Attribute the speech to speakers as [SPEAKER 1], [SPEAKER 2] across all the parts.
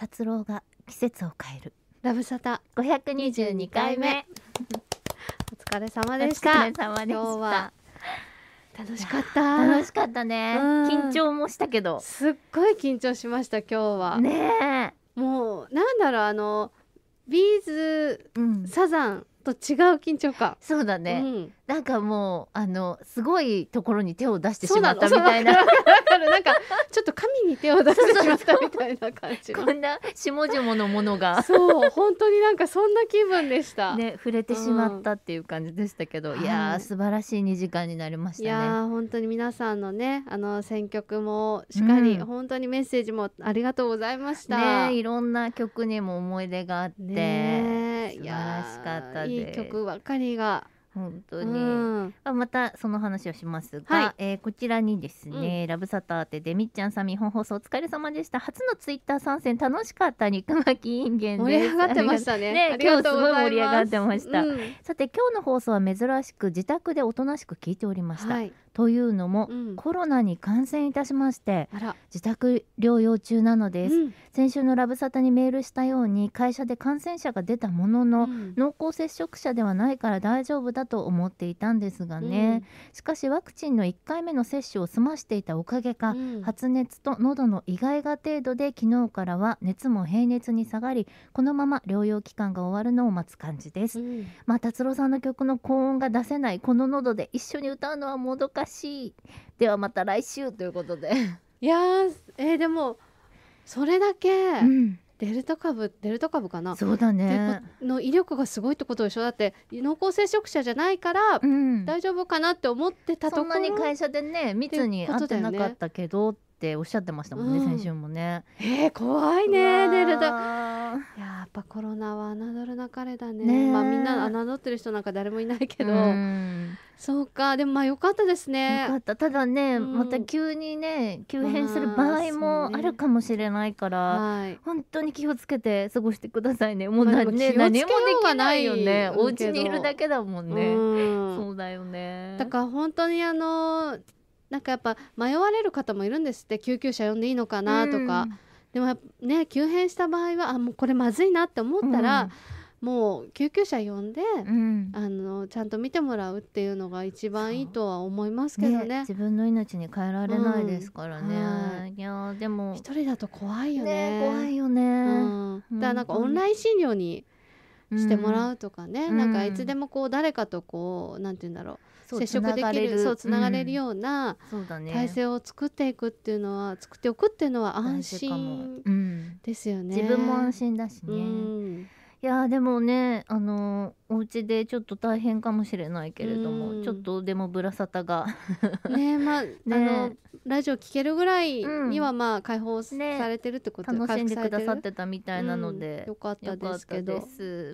[SPEAKER 1] 達郎が季節を変えるラブサタ五百二十二回目 お疲れ様でしたお疲れ様でし楽しかった楽しかったね、緊張もしたけどす
[SPEAKER 2] っごい緊張しました今日はね
[SPEAKER 1] もうなんだろうあのビーズ、うん、サザンと違う緊張感そうだね、うん、なんかもうあのすごいところに手を出してしまったみたいな なんかちょっと神に手を出してしまったみたいな感じこんな下々のものがそう本当になんかそんな気分でしたね触れてしまったっていう感じでしたけど、うん、いや素晴らしい2時間になりましたねいや
[SPEAKER 2] 本当に皆さんのねあの選曲もしっかり、うん、本当にメッセージもありがとうございました、ねい
[SPEAKER 1] ろんな曲にも思い出があって、ねはい、素晴らしかったですいい曲ばかりが本当に、うん、またその話をしますが、はい、えー、こちらにですね、うん、ラブサターテでみっちゃんさん日本放送お疲れ様でした初のツイッター参戦楽しかった肉巻きインゲン盛り上がってましたねね、今日すごい盛り上がってました、うん、さて今日の放送は珍しく自宅でおとなしく聞いておりました、はい、というのも、うん、コロナに感染いたしまして自宅療養中なのです、うん、先週のラブサタにメールしたように会社で感染者が出たものの、うん、濃厚接触者ではないから大丈夫だと思っていたんですがね、しかしワクチンの1回目の接種を済ましていたおかげか、発熱と喉の意外が程度で昨日からは熱も平熱に下がりこのまま療養期間が終わるのを待つ感じです、まあ達郎さんの曲の高音が出せないこの喉で一緒に歌うのはもどか難しいではまた来週ということでいやーえー、でもそれだけ、
[SPEAKER 2] デルタ株デルタ株かなそうだねの威力がすごいってことでしょだって濃厚接触者じゃないから、大丈夫かなって思ってたところそんなに会社でね密
[SPEAKER 1] に会ってなかったけどっておっしゃってましたもんね、うん、先週もねえー、怖いねデルタいや
[SPEAKER 2] ぱコロナは侮るなかれだね、ね、まあみんな侮ってる人
[SPEAKER 1] なんか誰もいないけど、うん、そうかでもまあよかったですねよかったただね、うん、また急にね急変する場合もあるかもしれないから、まあね、本当に気をつけて過ごしてくださいねもう何,、まあ、ね、何もできないよねお家にいるだけだもんね、うん、そうだよねだ
[SPEAKER 2] から本当にあのなんかやっぱ迷われる方もいるんですって救急車呼んでいいのかなとか。うんでもね急変した場合はあもうこれまずいなって思ったら、うん、もう救急車呼んで、うん、あのちゃんと見てもらうっていうのが一番いいとは思いますけどね、ね、自
[SPEAKER 1] 分の命に変えられないですからね、うんは
[SPEAKER 2] い、いやでも一人だと怖いよね、ね、怖いよね、うん、だからなんかオンライン診療にしてもらうとかね、なんかいつでもこう誰かとこうなんて言うんだろう接触できるそうつながれるような体制を作っていくっていうのは、作っておくっていうのは安心ですよね。自分も安
[SPEAKER 1] 心だしね。いやでもねあのお家でちょっと大変かもしれないけれども、ちょっとでもぶらさたが ねまあ、ね、あの
[SPEAKER 2] ラジオ聞けるぐらいにはまあ解放されてるってことで、ね、楽しんでくださってた
[SPEAKER 1] みたいなので、よかったですけど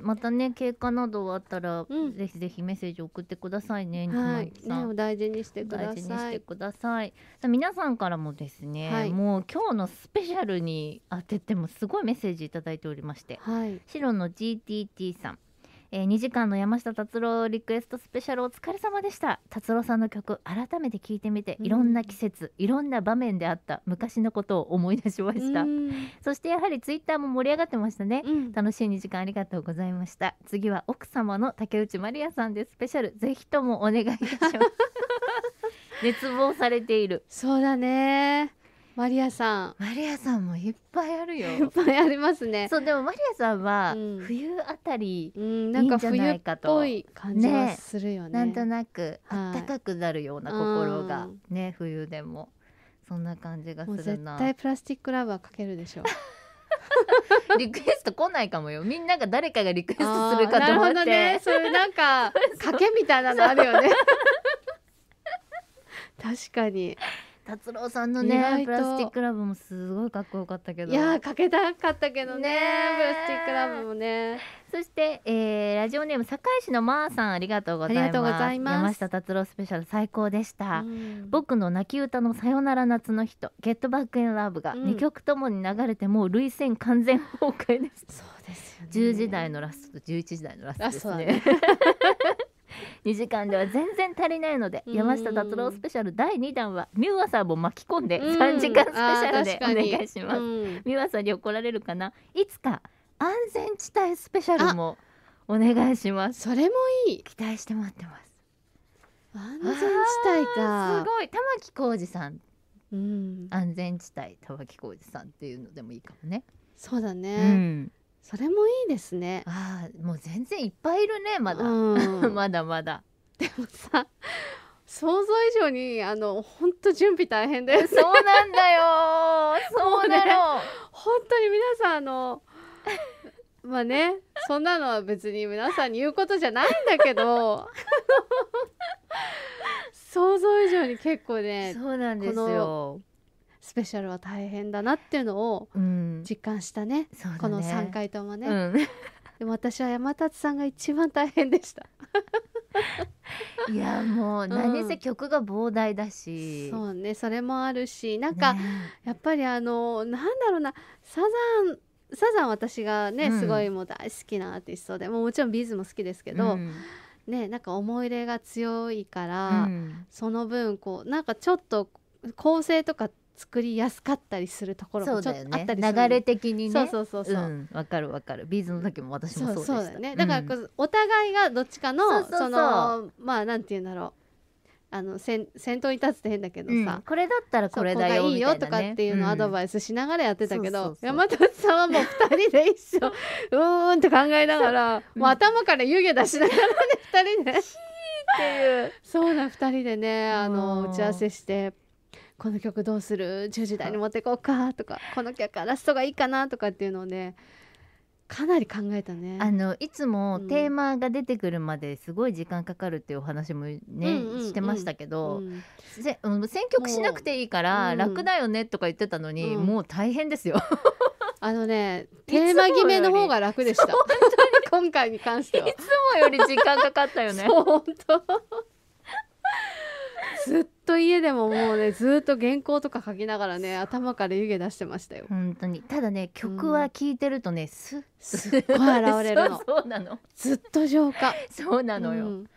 [SPEAKER 1] またね経過などあったら、うん、ぜひぜひメッセージ送ってくださいね、はい、ねお大
[SPEAKER 2] 事にしてください大事にしてく
[SPEAKER 1] ださい皆さんからもですね、はい、もう今日のスペシャルに当ててもすごいメッセージ頂いておりまして、はい、白の GTT さんえー、2時間の山下達郎リクエストスペシャルお疲れ様でした達郎さんの曲改めて聴いてみていろんな季節、いろんな場面であった昔のことを思い出しました、そしてやはりツイッターも盛り上がってましたね、うん、楽しい2時間ありがとうございました次は奥様の竹内まりやさんですスペシャルぜひともお願いいたします 熱望されているそうだねマリアさんマリアさんもいっぱいあるよ いっぱいありますねそうでもマリアさんは冬あたりいいんじゃないかと、うん、なんね、ね、なんとなく暖かくなるような心が、はい、ね冬でもそんな感じがするな絶対プラスチックラバーかけるでしょう。リクエスト来ないかもよみんなが誰かがリクエストするかと思ってなるほどねそういうなんか 賭けみたいなのあるよね確かに達郎さんのねプラスティックラブもすごいかっこよかったけどいやかけたかったけどねプラスティックラブもねそして、えー、ラジオネーム堺市のまーさんありがとうございます山下達郎スペシャル最高でした、僕の泣き歌のさよなら夏の人ゲットバックエンラブが2曲ともに流れてもう涙腺完全崩壊です、うん、そうですよね10時代のラストと11時代のラストですね2時間では全然足りないので山下達郎スペシャル第2弾は美和さんも巻き込んで3時間スペシャルでお願いします美和さんに怒られるかないつか安全地帯スペシャルもお願いしますそれもいい期待して待ってます安全地帯かすごい玉置浩二さん、うん、安全地帯玉置浩二さんっていうのでもいいかもねそうだね、うん、それもいいですねああもう全然いっぱいいるねまだ、うん、まだまだでもさ
[SPEAKER 2] 想像以上にあの本当準備大変です そうなんだよそうなの、ね、本当に皆さんあの まあねそんなのは別に皆さんに言うことじゃないんだけど想像以上に結構ねそうなんですよスペシャルは大変だなっていうのを実感したねうんね、この3回ともね、うん、でも私は山立さんが一番大変でした いやもう何せ曲が膨大だし、うん、そうねそれもあるしなんか、ね、やっぱりあのなんだろうなサザンサザン私がね、すごいもう大好きなアーティストでももちろんビーズも好きですけど、ね、なんか思い入れが強いから、その分こうなんかちょっと構成とかって作りやすかったりするところもちょっとあったりする、ね、流れ的にねそうそうそうそうわ、
[SPEAKER 1] うん、かるわかるビーズの時も私もそうでしたそうだねだからこ、
[SPEAKER 2] うん、お互いがどっちかのそのまあなんて言うんだろうあの先先頭に立つって変だけどさ、うん、これだったらこれだよ、ね、いいよとかっていうのアドバイスしながらやってたけど、うん、山田さんはもう2人で一緒うーんって考えながら、うもう頭から湯気出しながらね2人で、っていうそうな2人でねあの打ち合わせして。この曲どうする10時台に持ってこうかとかこの曲ラストがいいかなとかっていうので、
[SPEAKER 1] ね、かなり考えたねあのいつもテーマが出てくるまですごい時間かかるっていうお話もね、してましたけど、うんう選曲しなくていいから楽だよねとか言ってたのに、もう大変ですよ。あのね テーマ決めの方が楽でした本当に今回に関しては。いつもより時間かかったよね。本
[SPEAKER 2] 当ずっと家でももうねずっと原稿とか書きながらね頭から湯気出してましたよ
[SPEAKER 1] 本当にただね曲は聴いてるとね、うん、すっすっごい現れるの そうなの
[SPEAKER 2] ずっと浄化そうなのよ、う
[SPEAKER 1] ん、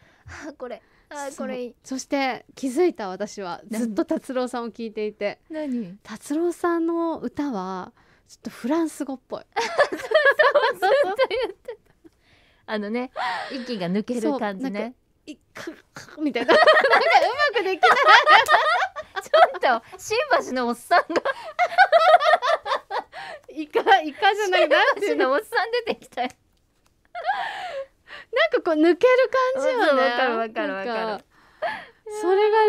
[SPEAKER 1] あこれあこれ
[SPEAKER 2] そして気づいた私はずっと達郎さんを聞いていて何達郎さんの歌はちょっとフランス語っぽい そうそ
[SPEAKER 1] うずっと言ってたあのね息が抜ける感じねいくくみたいな なんかうまくできない ちょっと新橋のおっさんがイカイカじゃな
[SPEAKER 2] いなんていうのおっさ
[SPEAKER 1] ん出てきたよ
[SPEAKER 2] なんかこう抜ける感じよねわかるわかるわかるそれが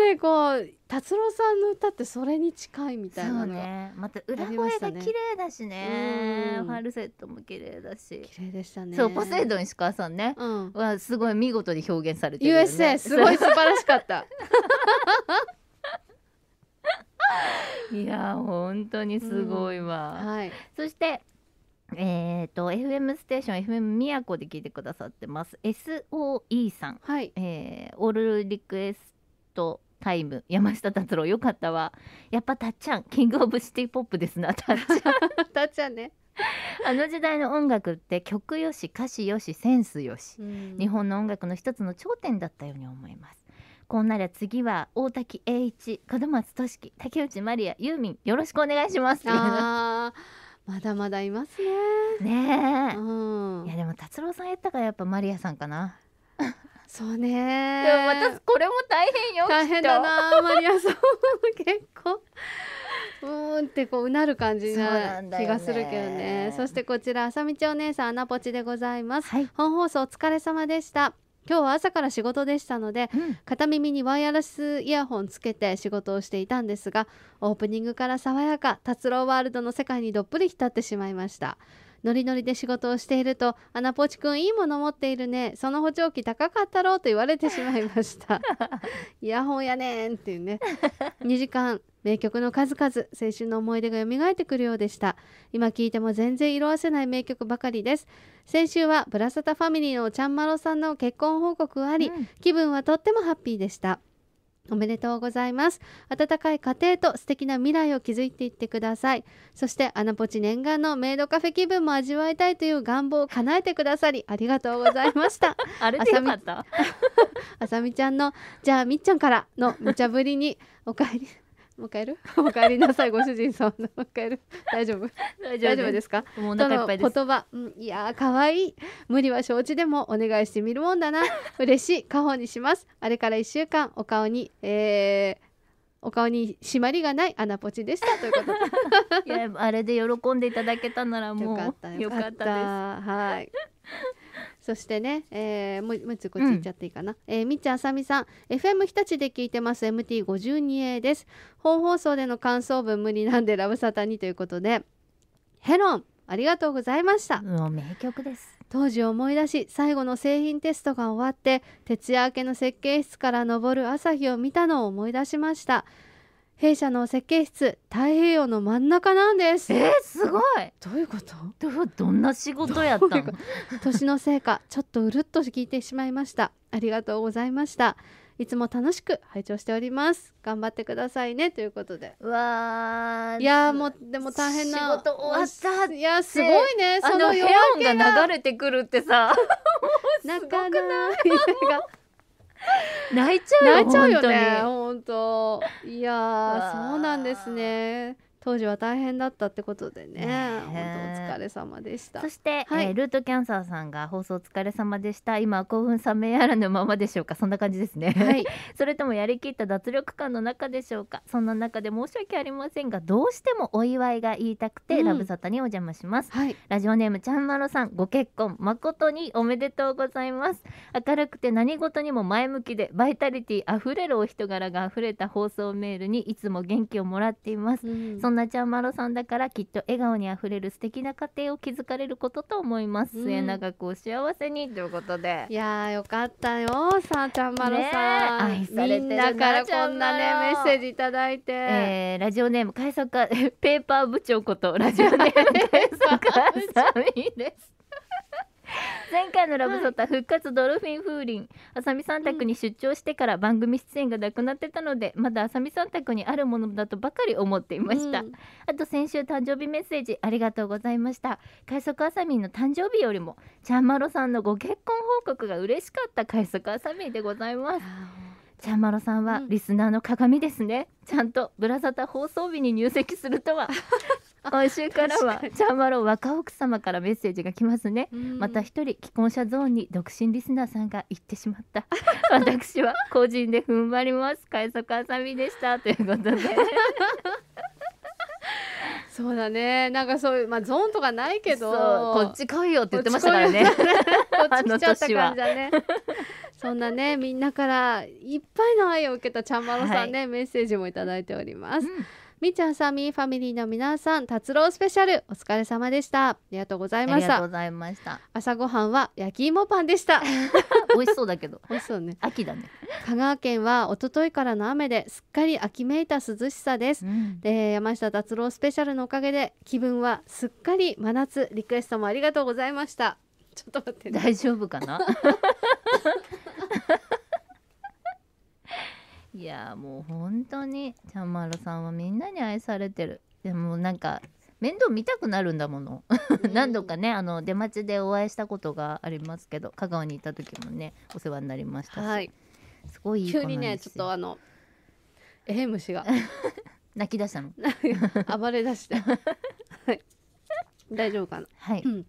[SPEAKER 2] ねこう達郎さんの歌っ
[SPEAKER 1] てそれに近いみたいなねまた裏声が綺麗だしね、うん、ファルセットも綺麗だし綺麗でしたねそうポセイドン石川さんね、うん、はすごい見事に表現されてる、ね、USA すごい素晴らしかった いや本当にすごいわ、うん、はい、そしてえーと、FM ステーション FM 宮古で聞いてくださってます SOE さん、はいえー、オールリクエストタイム山下達郎よかったわやっぱたっちゃんキングオブシティポップですなたっちゃん
[SPEAKER 2] たっちゃんね
[SPEAKER 1] あの時代の音楽って曲よし歌詞よしセンスよし、うん、日本の音楽の一つの頂点だったように思いますこんなら次は大滝栄一門松俊樹竹内まりやユーミンよろしくお願いしますあまだまだいますねねえ、うん、いやでも達郎さんやったからやっぱまりやさんかなそうねでも私これも大変よ大変だなマリアさん結構
[SPEAKER 2] うんってこうなる感じな気がするけどね、ね、そしてこちらあさみちお姉さんアナポチでございます、はい、本放送お疲れ様でした今日は朝から仕事でしたので、うん、片耳にワイヤレスイヤホンつけて仕事をしていたんですがオープニングから爽やか達郎ワールドの世界にどっぷり浸ってしまいましたノリノリで仕事をしていると「アナポチ君いいもの持っているねその補聴器高かったろ」う」と言われてしまいました イヤホンやねんっていうね2時間名曲の数々青春の思い出が蘇ってくるようでした今聴いても全然色あせない名曲ばかりです先週はブラサタファミリーのちゃんまろさんの結婚報告あり、うん、気分はとってもハッピーでしたおめでとうございます。温かい家庭と素敵な未来を築いていってください。そして、アナポチ念願のメイドカフェ気分も味わいたいという願望を叶えてくださり、ありがとうございました。あれでよかったあさみちゃんの、じゃあみっちゃんからの無茶ぶりにお帰り。もう一るお帰りなさいご主人様もう一回やる 大丈夫大丈夫ですかもうお腹いっぱいです言葉、いやーかわい無理は承知でもお願いしてみるもんだな嬉しい家宝にしますあれから一週間お顔にえーお顔に締まりがない穴ポチでしたということで いやあれで喜んでいただけたならもうよかったよかったですはいそしてね、えー、もうもう一つこっち行っちゃっていいかな、うん、えー、みっちゃんあさみさん FM 日立で聞いてます MT52A です本放送での感想文無理なんでラブサタにということでヘロンありがとうございました名曲です当時思い出し最後の製品テストが終わって徹夜明けの設計室から昇る朝日を見たのを思い出しました弊社の設計室太平洋の真ん中なんですえー、すごいどういうことどどんな
[SPEAKER 1] 仕事やっ
[SPEAKER 2] たの年のせいかちょっとうるっと聞いてしまいましたありがとうございましたいつも楽しく拝聴しております頑張ってくださいねということでわーいやもうでも大変な仕事終わったいやすごいねその部屋音が流
[SPEAKER 1] れてくるってさ なかなか
[SPEAKER 2] 泣いちゃうよ泣いちゃうよね本当いやそうなんですね当時は大変だったってことでね本当お疲れ様でしたそし
[SPEAKER 1] て、はい、えー、ルートキャンサーさんが放送お疲れ様でした今興奮冷めやらぬままでしょうかそんな感じですね、はい、それともやりきった脱力感の中でしょうかそんな中で申し訳ありませんがどうしてもお祝いが言いたくて、うん、ラブサタにお邪魔します、はい、ラジオネームちゃんまろさんご結婚誠におめでとうございます明るくて何事にも前向きでバイタリティ溢れるお人柄が溢れた放送メールにいつも元気をもらっています、うんんなちゃんまろさんだからきっと笑顔にあふれる素敵な家庭を築かれることと思います、うん、末永くお幸せにということでいやよかったよさあちゃんまろさん、ね、みんなからこんなねメッセージ
[SPEAKER 2] いただいて、え
[SPEAKER 1] ー、ラジオネーム快速 ペーパー部長ことラジオネーム快速 さんです 前回のラブソタ復活ドルフィン風鈴あさみさん宅に出張してから番組出演がなくなってたので、まだあさみさん宅にあるものだとばかり思っていました、うん、あと先週誕生日メッセージありがとうございました快速あさみの誕生日よりもちゃんまろさんのご結婚報告が嬉しかった快速あさみでございますちゃんまろさんはリスナーの鏡ですね、うん、ちゃんとブラザタ放送日に入籍するとは今週からはチャーマロ若奥様からメッセージが来ますね、また一人既婚者ゾーンに独身リスナーさんが行ってしまった 私は個人で踏ん張りますかえ快かあさみでしたということでそうだねなんかそういうまあゾーンとかないけどこっち来
[SPEAKER 2] いよって言ってましたからね こっち来ちゃった感じだねそんなねみんなからいっぱいの愛を受けたちゃんまろさんね、はい、メッセージも頂いております、うんみーちゃんさみファミリーの皆さん達郎スペシャルお疲れ様でしたありがとうございましたありがとうございました朝ごはんは焼き芋パンでした
[SPEAKER 1] 美味しそうだけど美味しそうね秋だね
[SPEAKER 2] 香川県は一昨日からの雨ですっかり秋めいた涼しさです、うん、で山下達郎スペシャルのおかげで気分はすっかり真夏リクエストもありがとうございましたちょっと待って、ね、大丈夫かな
[SPEAKER 1] いやもう本当にちゃんまろさんはみんなに愛されてるでもなんか面倒見たくなるんだもの、何度かねあの出待ちでお会いしたことがありますけど香川にいた時もねお世話になりましたし、はい、すごい急にねちょっとあのええ虫が 泣き出したの 暴れ出したはい大丈夫かな、はいうん、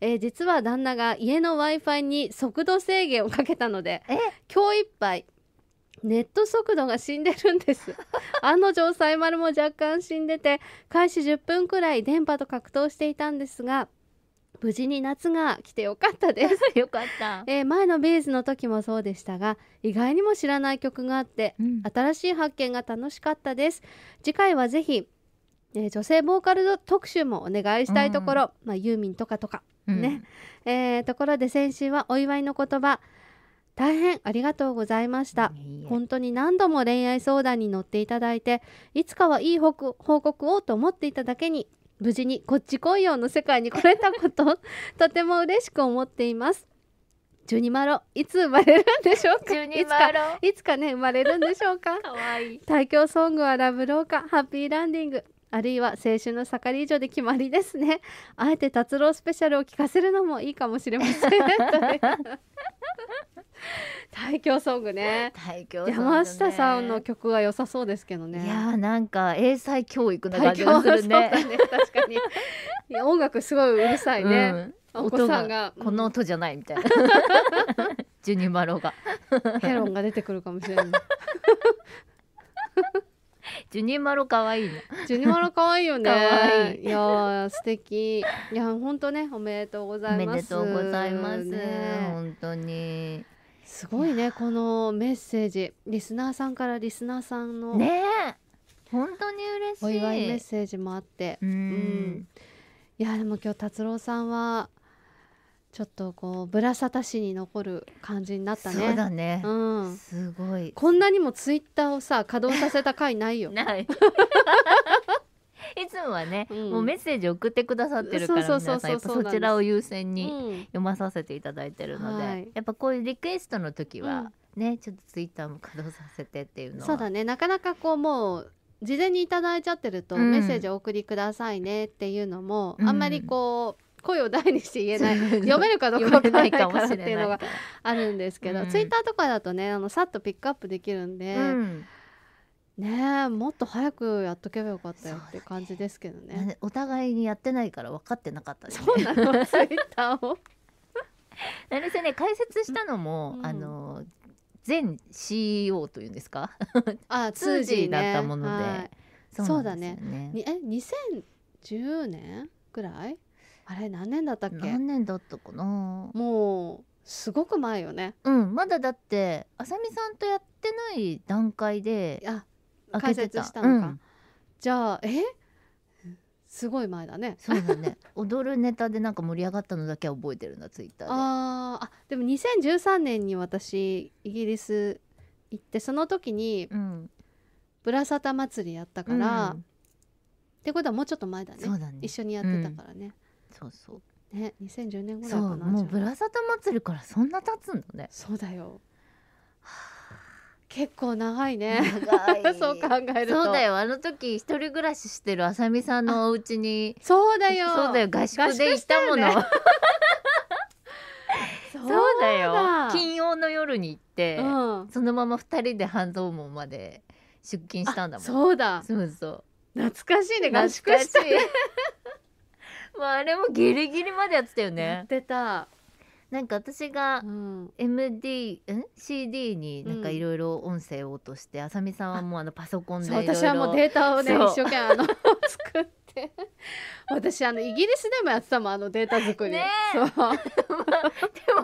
[SPEAKER 2] えー、実は旦那が家の w i f i に速度制限をかけたので今日いっぱいネット速度が死んでるんです あの定サ丸も若干死んでて開始10分くらい電波と格闘していたんですが無事に夏が来てよかったです よかった、えー、前のビーズの時もそうでしたが意外にも知らない曲があって、うん、新しい発見が楽しかったです次回はぜひ、えー、女性ボーカル特集もお願いしたいところ、うん、まあ、ユーミンとかとかね、うん、えー、ところで先週はお祝いの言葉大変ありがとうございました本当に何度も恋愛相談に乗っていただいていつかはいい報告をと思っていただけに無事にこっち来いよの世界に来れたこと とても嬉しく思っていますジュニマロいつ生まれるんでしょうかいつかいつかね生まれるんでしょうか かわいい対響ソングはラブローカ、ハッピーランディングあるいは青春の盛り以上で決まりですね あえて達郎スペシャルを聞かせるのもいいかもしれません 大京ソングね大京、ね、山下さんの曲は良さそうですけどねいやなんか
[SPEAKER 1] 英才教育な感じがするね、ね、確か
[SPEAKER 2] に音楽すごいうるさいね、うん、お子さんがこ
[SPEAKER 1] の音じゃないみたいな ジュニマロがヘロンが出てくるかもしれない ジュニマロ
[SPEAKER 2] 可愛いね。ジュニマロ可愛いよね。いいいや素敵。いや本当ねおめでとうございます。おめでとうございます。ね、本当に。すごいねこのメッセージリスナーさんからリスナーさんのね本当に嬉しいお祝いメッセージもあってうんいやでも今日達郎さんはちょっとこうぶらさたしに残る感じになったね。そうだね。うん。すごい。こんなにもツイッターをさ稼働させた回ないよ。ない。い
[SPEAKER 1] つもはね、うん、もうメッセージ送ってくださってるから皆さんやっぱそちらを優先に読まさせていただいてるので、うんはい、やっぱこういうリクエストの時はね、ねちょっとツイッターも稼働させてっていうのはそうだ
[SPEAKER 2] ねなかなかこうもう事前に頂いちゃってると、メッセージお送りくださいねっていうのも、あんまりこう声を大にして言えない読めるかどうか分からないかもしれないのがあるんですけど、うん、ツイッターとかだとねあのさっとピックアップできるんで。うんねもっと早くやっ
[SPEAKER 1] とけばよかったよって感じですけどね、ね、お互いにやってないから分かってなかった、ね、そうなのツイッターを成せ ね解説したのも、うん、あの前 CEO というんですか
[SPEAKER 2] あ 通じ、ね、だったもので、はい、
[SPEAKER 1] そう,、だね
[SPEAKER 2] え2010年ぐらいあれ何年だっ
[SPEAKER 1] たっけ何年だったかなもうすごく前よねうんまだだってあさみさんとやってない段階であ開設したのか、うん、じゃあえすごい前だね。そうだね。踊るネタでなんか盛り上がったのだけは覚えてるなツイッターで。
[SPEAKER 2] ああ、でも2013年に私イギリス行ってその時に、うん、ブラサタ祭りやったから、うん、ってことはもうちょっと前だね。だね一緒にやってたからね。うんそうそうね二千十年ぐらいかなもうブ
[SPEAKER 1] ラザタ祭りか
[SPEAKER 2] らそんな経つんだねそうだよ
[SPEAKER 1] 結構長いね そう考えるとそうだよあの時一人暮らししてるあさみさんのお家にそうだよそうだよ合宿で行ったもの そうだよ金曜の夜に行って、うん、そのまま二人で半蔵門まで出勤したんだもんそうだそうそう懐かしいね合宿してまああれもギリギリまでやってたよやねってた、なんか私が MD うん CD になんかいろいろ音声を落として、あさみさんはもうあのパソコンで私はもうデータをね一生懸命あの
[SPEAKER 2] 作って私あのイギリスでもやってたもんあのデータ作
[SPEAKER 1] り、ねえそう で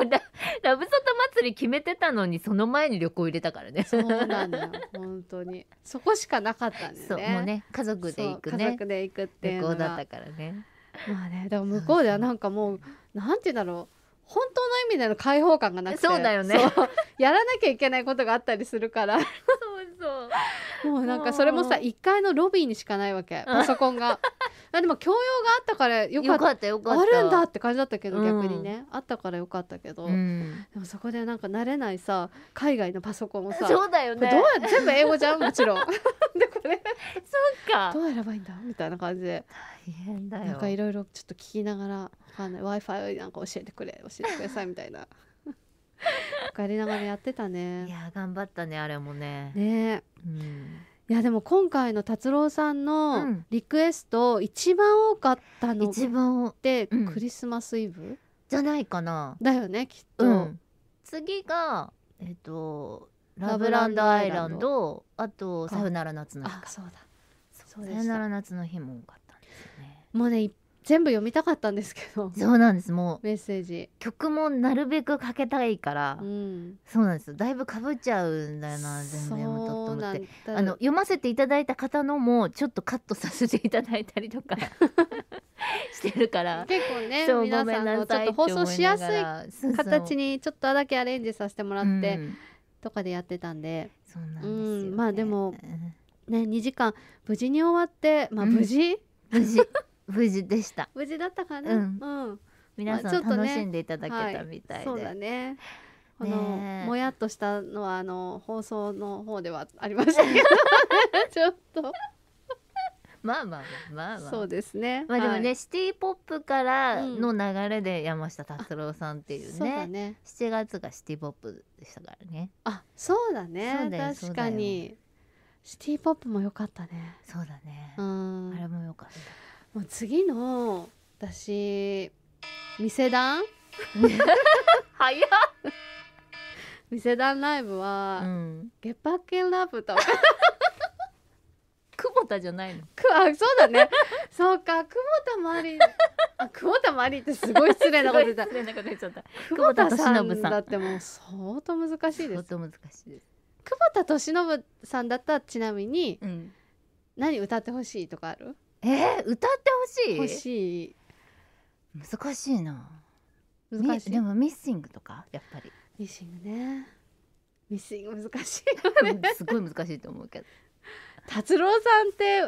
[SPEAKER 1] もララブソタ祭り決めてたのにその前に旅行入れたからねそうなんだ
[SPEAKER 2] 本当にそこしかなかった
[SPEAKER 1] んだよそうもうね家族で行くね家族で行くってい旅うの行だったか
[SPEAKER 2] らねまあねでも向こうではなんかもうなんて言うんだろう本当の意味での解放感がなくてそうだよねやらなきゃいけないことがあったりするからそうそうもうなんかそれもさ1階のロビーにしかないわけパソコンがあでも教養があったからよかったよかったあるんだって感じだったけど、逆にねあったからよかったけど、でもそこでなんか慣れないさ海外のパソコンをさそうだよねどうや全部英語じゃんも
[SPEAKER 1] ちろん でこれそっかどうやればい
[SPEAKER 2] いんだみたいな感じで大変だよなんかいろいろちょっと聞きながら w i f i なんか教えてくれ教えてくださいみたいなや りながらやってたね
[SPEAKER 1] いや頑張ったねあれもね
[SPEAKER 2] ね、うん、いやでも今回の達郎さんのリクエスト、一番多かったの一番ってクリスマス
[SPEAKER 1] イブ、じゃないかなだよねきっと、次がえっ、ー、とラブランドアイランドあと「さよなら夏の日」そうだ「さよなら夏の日」も多かった
[SPEAKER 2] もうね全部読みたかったんですけどそうなんですも
[SPEAKER 1] うメッセージ曲もなるべくかけたいから、うん、そうなんですだいぶかぶっちゃうんだよな全然読むとと思ってあの読ませていただいた方のもちょっとカットさせていただいたりとか してるから結構ね皆さんのちょっと放送しやすい形
[SPEAKER 2] にちょっとだけアレンジさせてもらって、とかでやってたんでそうなんですまあでもね2時間無事に終
[SPEAKER 1] わってまあ無事、無事無事でした
[SPEAKER 2] 無事だったかな、うん、うん、皆さん楽しんでいただけたみたいで、ねはい、そうだねこの、ね、もやっとしたのはあの放送の方ではありましたけど ちょっと
[SPEAKER 1] まあまあまあまあ、そうですねまあでもね、はい、シティポップからの流れで山下達郎さんっていうね,、うね7月がシティポップでしたからね
[SPEAKER 2] あそうだね確かにシティポップも良かったねそうだねあれも良かったもう次の私店談早っ店談ライブは、うん、ゲッパッケンラブと久保田じゃないのくあそうだねそうか久保田まりあ久保田まりってすごい失礼なこと言った
[SPEAKER 1] 久保田さんだってもう
[SPEAKER 2] 相当難しいです相当難しいです久保田利伸さんだったらちなみに、うん、何歌ってほしいとかある
[SPEAKER 1] えー、歌ってほしい欲しい難しいな難しいでもミッシングとかやっぱりミッシングねミッシング難しいよねすごい難しいと思うけど達郎さんって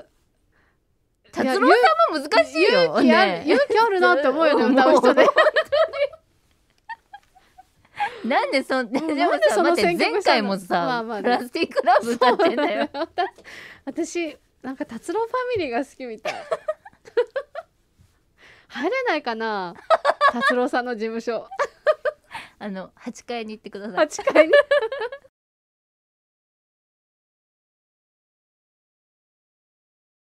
[SPEAKER 1] 達郎さんも難しいよ、いね、勇気あるなって思うよね歌う人で なんでそん、でもさ、その前回もさ、まあまあね、プラス
[SPEAKER 2] ティックラブ歌ってんだよ。私、なんか達郎ファミリーが好きみたい入れないかな
[SPEAKER 1] 達郎さんの事務所 あの八階に行ってください八階に